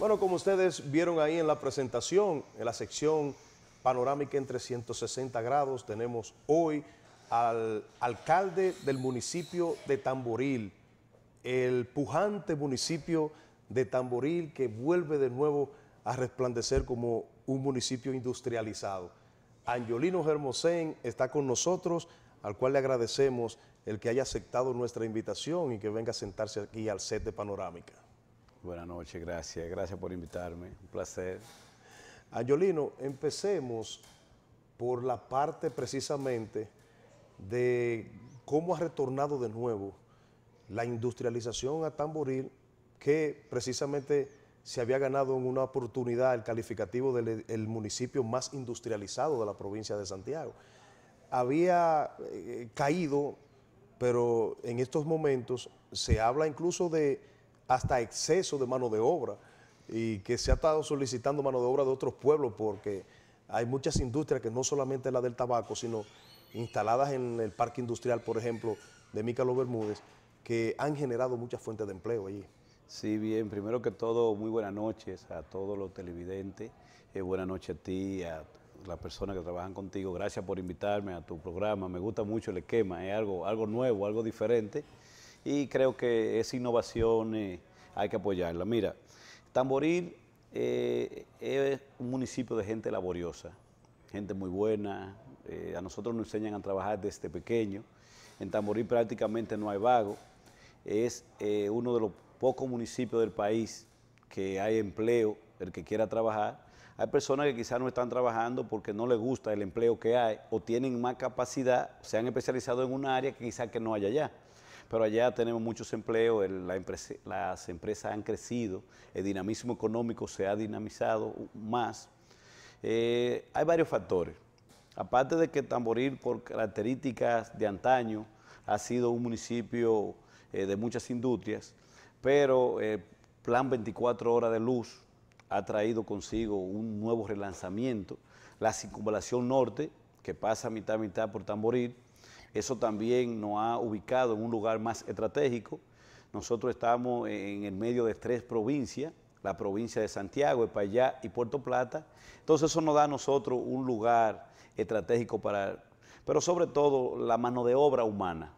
Bueno, como ustedes vieron ahí en la presentación, en la sección panorámica en 360 grados, tenemos hoy al alcalde del municipio de Tamboril, el pujante municipio de Tamboril que vuelve de nuevo a resplandecer como un municipio industrializado. Angiolino Germosén está con nosotros, al cual le agradecemos el que haya aceptado nuestra invitación y que venga a sentarse aquí al set de Panorámica. Buenas noches, gracias. Gracias por invitarme. Un placer. Ayolino, empecemos por la parte precisamente de cómo ha retornado de nuevo la industrialización a Tamboril, que precisamente se había ganado en una oportunidad el calificativo del municipio más industrializado de la provincia de Santiago. Había eh, caído, pero en estos momentos se habla incluso de hasta exceso de mano de obra y que se ha estado solicitando mano de obra de otros pueblos porque hay muchas industrias que no solamente la del tabaco, sino instaladas en el parque industrial, por ejemplo, de Mícalo Bermúdez, que han generado muchas fuentes de empleo allí. Sí, bien, primero que todo, muy buenas noches a todos los televidentes, eh, buenas noches a ti, a las personas que trabajan contigo, gracias por invitarme a tu programa, me gusta mucho el esquema, es algo, algo nuevo, algo diferente y creo que esa innovación eh, hay que apoyarla. Mira, Tamboril eh, es un municipio de gente laboriosa, gente muy buena, eh, a nosotros nos enseñan a trabajar desde pequeño, en Tamboril prácticamente no hay vago, es uno de los pocos municipios del país que hay empleo, el que quiera trabajar, hay personas que quizás no están trabajando porque no les gusta el empleo que hay o tienen más capacidad, se han especializado en un área que quizás que no haya allá pero allá tenemos muchos empleos, las empresas han crecido, el dinamismo económico se ha dinamizado más. Eh, hay varios factores. Aparte de que Tamboril, por características de antaño, ha sido un municipio eh, de muchas industrias, pero el eh, Plan 24 Horas de Luz ha traído consigo un nuevo relanzamiento. La circunvalación norte, que pasa mitad mitad por Tamboril, eso también nos ha ubicado en un lugar más estratégico. Nosotros estamos en el medio de tres provincias, la provincia de Santiago, Payá y Puerto Plata. Entonces eso nos da a nosotros un lugar estratégico para, pero sobre todo la mano de obra humana.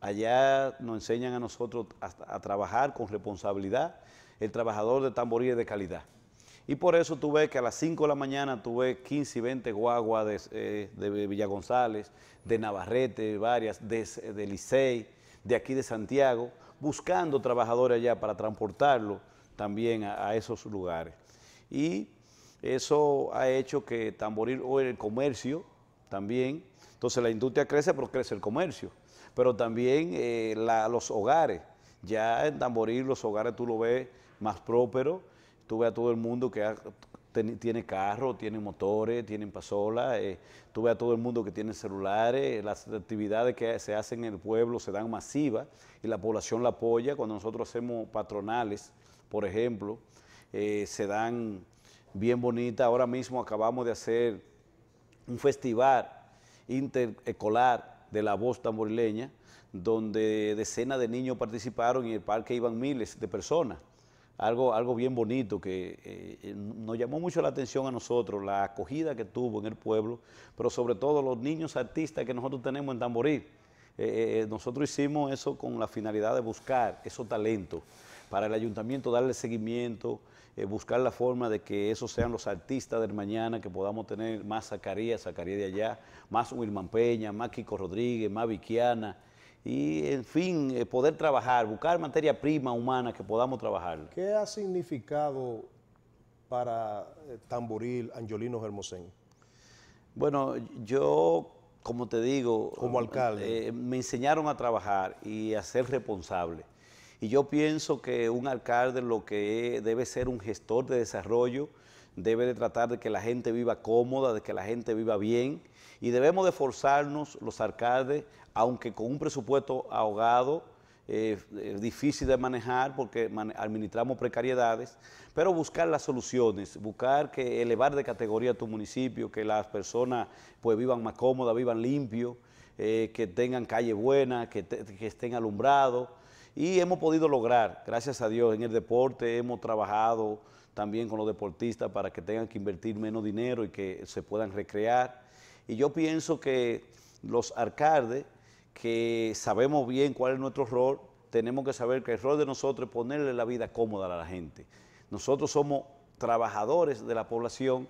Allá nos enseñan a nosotros a, trabajar con responsabilidad. El trabajador de tamboril de calidad. Y por eso tú ves que a las 5 de la mañana tuve 15 y 20 guaguas de, eh, de Villa González, de Navarrete, varias, de, Licey, de aquí de Santiago, buscando trabajadores allá para transportarlo también a, esos lugares. Y eso ha hecho que Tamboril o el comercio también, entonces la industria crece pero crece el comercio, pero también eh, los hogares, ya en Tamboril los hogares tú lo ves más próspero, tú ves a todo el mundo que tiene carro, tiene motores, tiene pasola, eh, tú ves a todo el mundo que tiene celulares, las actividades que se hacen en el pueblo se dan masivas y la población la apoya. Cuando nosotros hacemos patronales, por ejemplo, eh, se dan bien bonitas. Ahora mismo acabamos de hacer un festival interescolar de la voz tamborileña, donde decenas de niños participaron y en el parque iban miles de personas algo, algo bien bonito que eh, eh, nos llamó mucho la atención a nosotros, la acogida que tuvo en el pueblo, pero sobre todo los niños artistas que nosotros tenemos en Tamborí. Eh, nosotros hicimos eso con la finalidad de buscar esos talentos para el ayuntamiento, darle seguimiento, buscar la forma de que esos sean los artistas del mañana, que podamos tener más Zacarías, Zacarías de allá, más Wilman Peña, más Kiko Rodríguez, más Viquiana, y, en fin, eh, poder trabajar, buscar materia prima humana que podamos trabajar. ¿Qué ha significado para eh, Tamboril Angiolino Germosén? Bueno, yo, como te digo, como alcalde, eh, me enseñaron a trabajar y a ser responsable. Y yo pienso que un alcalde lo que debe ser un gestor de desarrollo, debe tratar de que la gente viva cómoda, de que la gente viva bien y debemos de forzarnos los alcaldes, aunque con un presupuesto ahogado, eh, eh, difícil de manejar porque administramos precariedades, pero buscar las soluciones, buscar que elevar de categoría tu municipio, que las personas pues vivan más cómodas, vivan limpio, eh, que tengan calle buena, que, que estén alumbrados. Y hemos podido lograr, gracias a Dios, en el deporte hemos trabajado también con los deportistas para que tengan que invertir menos dinero y que se puedan recrear. Y yo pienso que los alcaldes, que sabemos bien cuál es nuestro rol, tenemos que saber que el rol de nosotros es ponerle la vida cómoda a la gente. Nosotros somos trabajadores de la población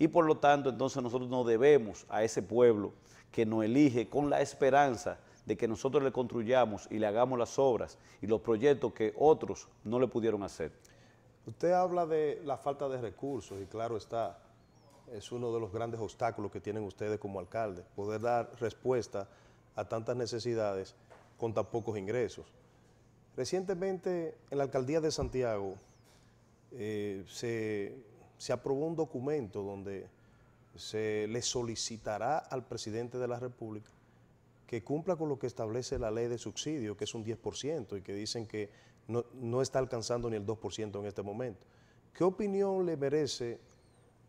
y por lo tanto entonces nosotros nos debemos a ese pueblo que nos elige con la esperanza de que nosotros le construyamos y le hagamos las obras y los proyectos que otros no le pudieron hacer. Usted habla de la falta de recursos y claro está, es uno de los grandes obstáculos que tienen ustedes como alcalde, poder dar respuesta a tantas necesidades con tan pocos ingresos. Recientemente en la alcaldía de Santiago eh, se, aprobó un documento donde se le solicitará al presidente de la República que cumpla con lo que establece la ley de subsidio, que es un 10%, y que dicen que no, no está alcanzando ni el 2% en este momento. ¿Qué opinión le merece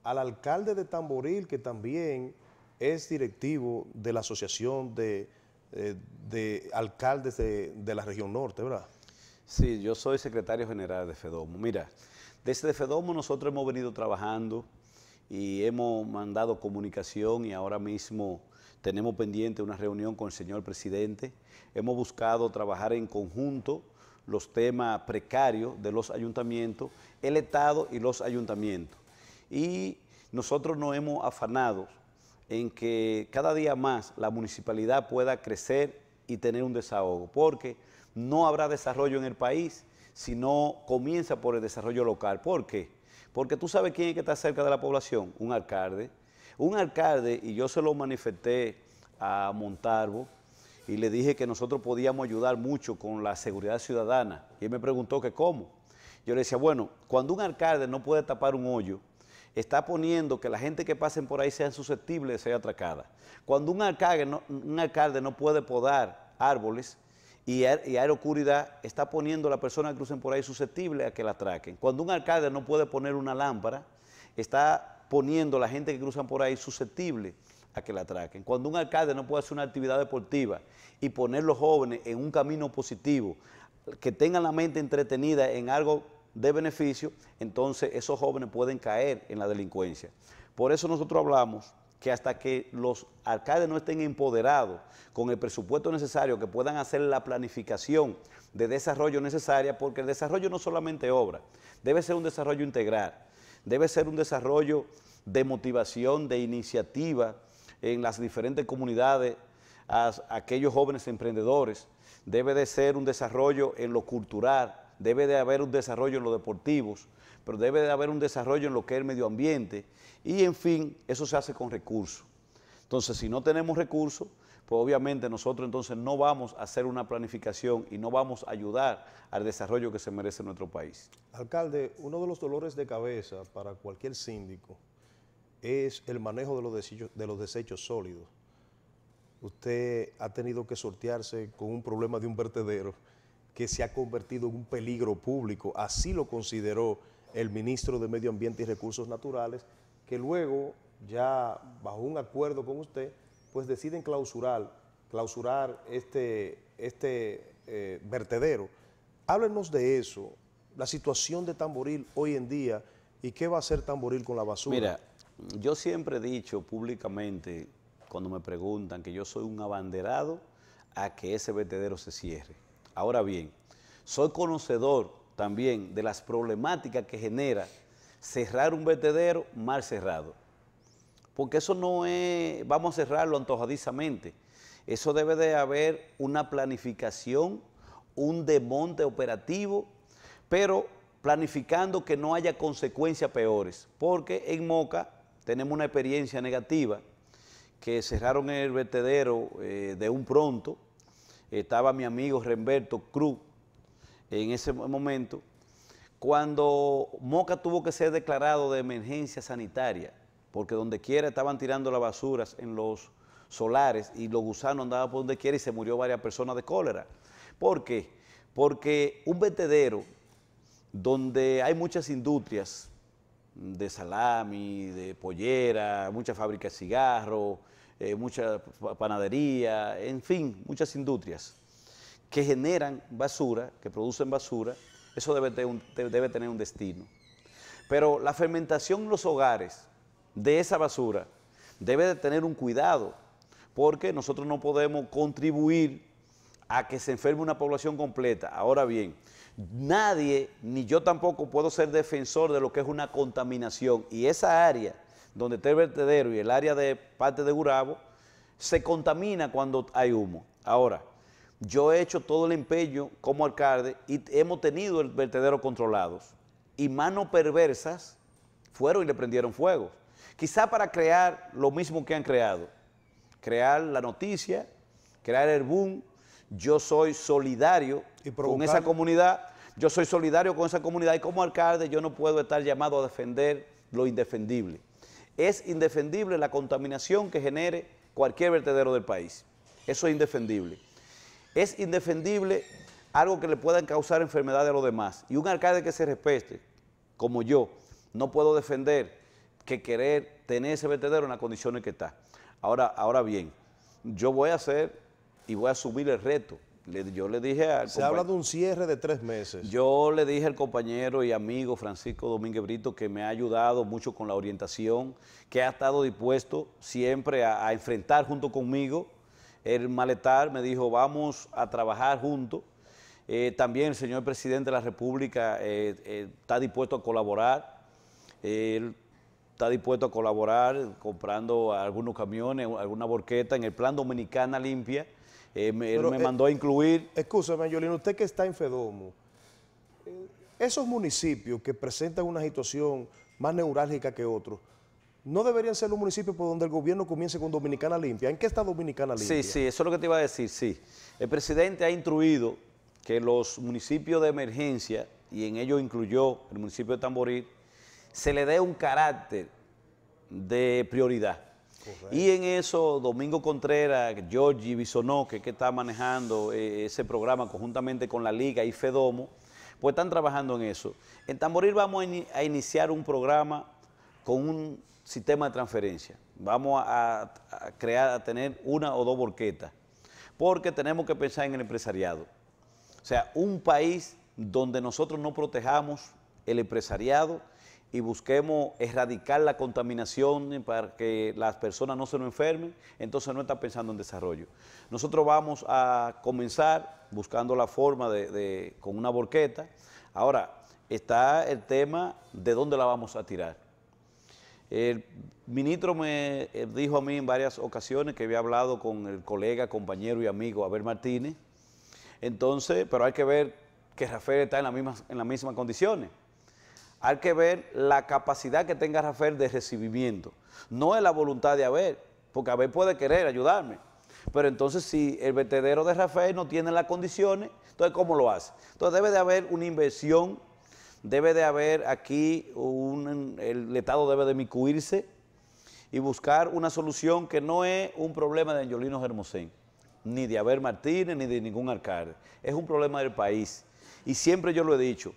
al alcalde de Tamboril, que también es directivo de la Asociación eh, de, Alcaldes de, de, la Región Norte, ¿verdad? Sí, yo soy secretario general de FEDOMO. Mira, desde FEDOMO nosotros hemos venido trabajando y hemos mandado comunicación y ahora mismo tenemos pendiente una reunión con el señor presidente. Hemos buscado trabajar en conjunto los temas precarios de los ayuntamientos, el Estado y los ayuntamientos. Y nosotros nos hemos afanado en que cada día más la municipalidad pueda crecer y tener un desahogo, porque no habrá desarrollo en el país si no comienza por el desarrollo local. ¿Por qué? Porque tú sabes quién es que está cerca de la población, un alcalde. Un alcalde, y yo se lo manifesté a Montalvo, y le dije que nosotros podíamos ayudar mucho con la seguridad ciudadana. Y él me preguntó que cómo. Yo le decía, bueno, cuando un alcalde no puede tapar un hoyo, está poniendo que la gente que pasen por ahí sea susceptible de ser atracada. Cuando un alcalde no, puede podar árboles y, hay oscuridad, aerocuridad, está poniendo a la persona que crucen por ahí susceptible a que la atraquen. Cuando un alcalde no puede poner una lámpara, está poniendo a la gente que cruzan por ahí susceptible a que la atraquen. Cuando un alcalde no puede hacer una actividad deportiva y poner los jóvenes en un camino positivo, que tengan la mente entretenida en algo de beneficio, entonces esos jóvenes pueden caer en la delincuencia. Por eso nosotros hablamos que hasta que los alcaldes no estén empoderados con el presupuesto necesario, que puedan hacer la planificación de desarrollo necesaria, porque el desarrollo no solamente obra, debe ser un desarrollo integral, debe ser un desarrollo de motivación, de iniciativa en las diferentes comunidades, a aquellos jóvenes emprendedores, debe de ser un desarrollo en lo cultural, debe de haber un desarrollo en los deportivos, pero debe de haber un desarrollo en lo que es el medio ambiente y en fin, eso se hace con recursos. Entonces, si no tenemos recursos, pues obviamente nosotros entonces no vamos a hacer una planificación y no vamos a ayudar al desarrollo que se merece nuestro país. Alcalde, uno de los dolores de cabeza para cualquier síndico es el manejo de los de los desechos sólidos. Usted ha tenido que sortearse con un problema de un vertedero que se ha convertido en un peligro público. Así lo consideró el ministro de Medio Ambiente y Recursos Naturales, que luego, ya bajo un acuerdo con usted, pues deciden clausurar, clausurar este, este eh, vertedero. Háblenos de eso, la situación de Tamboril hoy en día y qué va a hacer Tamboril con la basura. Mira, yo siempre he dicho públicamente, cuando me preguntan, que yo soy un abanderado a que ese vertedero se cierre. Ahora bien, soy conocedor también de las problemáticas que genera cerrar un vertedero mal cerrado. Porque eso no es, vamos a cerrarlo antojadizamente. Eso debe de haber una planificación, un desmonte operativo, pero planificando que no haya consecuencias peores. Porque en Moca tenemos una experiencia negativa, que cerraron el vertedero eh, de un pronto, estaba mi amigo Remberto Cruz en ese momento, cuando Moca tuvo que ser declarado de emergencia sanitaria, porque donde quiera estaban tirando las basuras en los solares y los gusanos andaban por donde quiera y se murió varias personas de cólera. ¿Por qué? Porque un vertedero donde hay muchas industrias de salami, de pollera, muchas fábricas de cigarros, eh, mucha panadería, en fin, muchas industrias que generan basura, que producen basura, eso debe, debe tener un destino. Pero la fermentación en los hogares de esa basura debe de tener un cuidado, porque nosotros no podemos contribuir a que se enferme una población completa. Ahora bien, nadie, ni yo tampoco puedo ser defensor de lo que es una contaminación. Y esa área donde está el vertedero y el área de parte de Gurabo, se contamina cuando hay humo. Ahora, yo he hecho todo el empeño como alcalde y hemos tenido el vertedero controlados. Y manos perversas fueron y le prendieron fuego. Quizá para crear lo mismo que han creado. Crear la noticia, crear el boom. Yo soy solidario con esa comunidad. Yo soy solidario con esa comunidad y como alcalde yo no puedo estar llamado a defender lo indefendible. Es indefendible la contaminación que genere cualquier vertedero del país. Eso es indefendible. Es indefendible algo que le puedan causar enfermedad a los demás. Y un alcalde que se respete, como yo, no puedo defender que querer tener ese vertedero en las condiciones que está. Ahora, ahora bien, yo voy a hacer y voy a asumir el reto yo le dije Se habla de un cierre de tres meses. Yo le dije al compañero y amigo Francisco Domínguez Brito que me ha ayudado mucho con la orientación, que ha estado dispuesto siempre a, enfrentar junto conmigo el maletar. Me dijo, vamos a trabajar juntos. Eh, también el señor presidente de la República eh, eh, está dispuesto a colaborar. él está dispuesto a colaborar comprando algunos camiones, alguna borqueta en el plan Dominicana Limpia eh, me, eh, mandó a incluir. Escúchame, Yolino, usted que está en Fedomo, eh, esos municipios que presentan una situación más neurálgica que otros, ¿No deberían ser los municipios por donde el gobierno comience con Dominicana Limpia? ¿En qué está Dominicana Limpia? Sí, sí, eso es lo que te iba a decir, sí. El presidente ha instruido que los municipios de emergencia, y en ello incluyó el municipio de Tamboril, se le dé un carácter de prioridad. Y en eso, Domingo Contreras, Giorgi Bisonó, que, está manejando eh, ese programa conjuntamente con la Liga y Fedomo, pues están trabajando en eso. En Tamboril vamos a, iniciar un programa con un sistema de transferencia. Vamos a, crear, a tener una o dos borquetas, porque tenemos que pensar en el empresariado. O sea, un país donde nosotros no protejamos el empresariado, y busquemos erradicar la contaminación para que las personas no se nos enfermen, entonces no está pensando en desarrollo. Nosotros vamos a comenzar buscando la forma de, con una borqueta. Ahora, está el tema de dónde la vamos a tirar. El ministro me eh, dijo a mí en varias ocasiones que había hablado con el colega, compañero y amigo Abel Martínez. Entonces, pero hay que ver que Rafael está en, en las mismas condiciones hay que ver la capacidad que tenga Rafael de recibimiento. No es la voluntad de Abel, porque Abel puede querer ayudarme. Pero entonces si el vertedero de Rafael no tiene las condiciones, entonces ¿cómo lo hace? Entonces debe de haber una inversión, debe de haber aquí, un, el Estado debe de micuirse y buscar una solución que no es un problema de Angelino Germosén, ni de Abel Martínez, ni de ningún alcalde. Es un problema del país. Y siempre yo lo he dicho,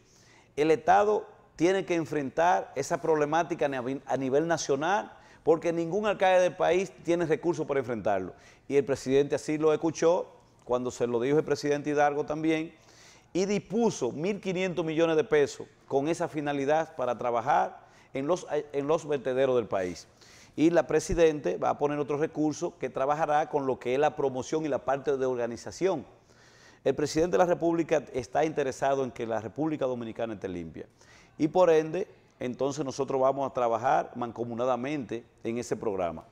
el Estado tiene que enfrentar esa problemática a nivel nacional, porque ningún alcalde del país tiene recursos para enfrentarlo. Y el presidente así lo escuchó cuando se lo dijo el presidente Hidalgo también, y dispuso 1.500 millones de pesos con esa finalidad para trabajar en los, en los vertederos del país. Y la presidente va a poner otro recurso que trabajará con lo que es la promoción y la parte de organización. El presidente de la República está interesado en que la República Dominicana esté limpia. Y por ende, entonces nosotros vamos a trabajar mancomunadamente en ese programa.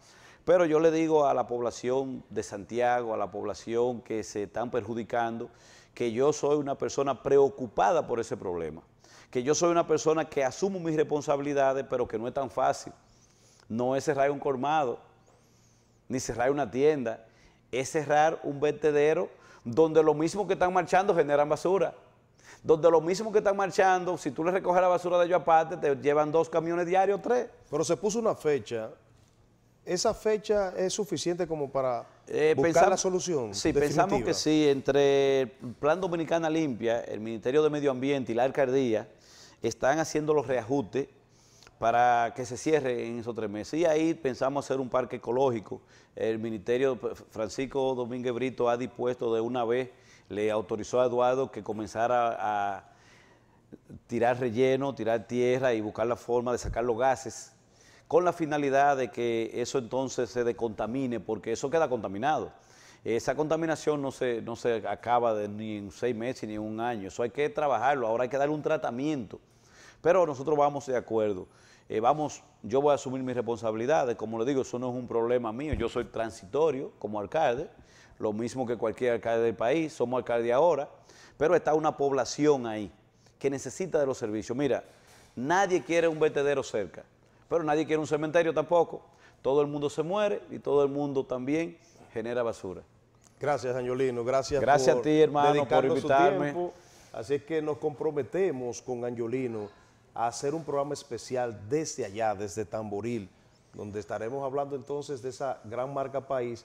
Pero yo le digo a la población de Santiago, a la población que se están perjudicando, que yo soy una persona preocupada por ese problema, que yo soy una persona que asumo mis responsabilidades, pero que no es tan fácil. No es cerrar un colmado, ni cerrar una tienda, es cerrar un vertedero donde lo mismo que están marchando generan basura donde los mismos que están marchando, si tú les recoges la basura de ellos aparte, te llevan dos camiones diarios, tres. Pero se puso una fecha. ¿Esa fecha es suficiente como para eh, buscar la solución? Sí, pensamos que sí. Entre el Plan Dominicana Limpia, el Ministerio de Medio Ambiente y la Alcaldía están haciendo los reajustes para que se cierre en esos tres meses. Y ahí pensamos hacer un parque ecológico. El Ministerio Francisco Domínguez Brito ha dispuesto de una vez le autorizó a Eduardo que comenzara a tirar relleno, tirar tierra y buscar la forma de sacar los gases con la finalidad de que eso entonces se decontamine, porque eso queda contaminado. Esa contaminación no se, no se acaba ni en seis meses ni en un año, eso hay que trabajarlo, ahora hay que darle un tratamiento. Pero nosotros vamos de acuerdo eh, vamos, yo voy a asumir mis responsabilidades, como le digo, eso no es un problema mío, yo soy transitorio como alcalde, lo mismo que cualquier alcalde del país, somos alcalde ahora, pero está una población ahí que necesita de los servicios. Mira, nadie quiere un vertedero cerca, pero nadie quiere un cementerio tampoco. Todo el mundo se muere y todo el mundo también genera basura. Gracias, Angiolino. Gracias, Gracias a ti, hermano, por invitarme. Así es que nos comprometemos con Angiolino a hacer un programa especial desde allá, desde Tamboril, donde estaremos hablando entonces de esa gran marca país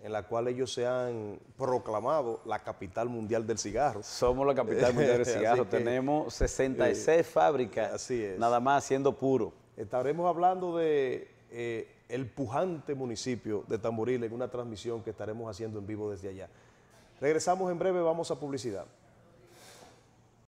en la cual ellos se han proclamado la capital mundial del cigarro. Somos la capital mundial del cigarro. Tenemos 66 eh, fábricas, así es. nada más siendo puro. Estaremos hablando del eh, pujante municipio de Tamboril en una transmisión que estaremos haciendo en vivo desde allá. Regresamos en breve, vamos a publicidad.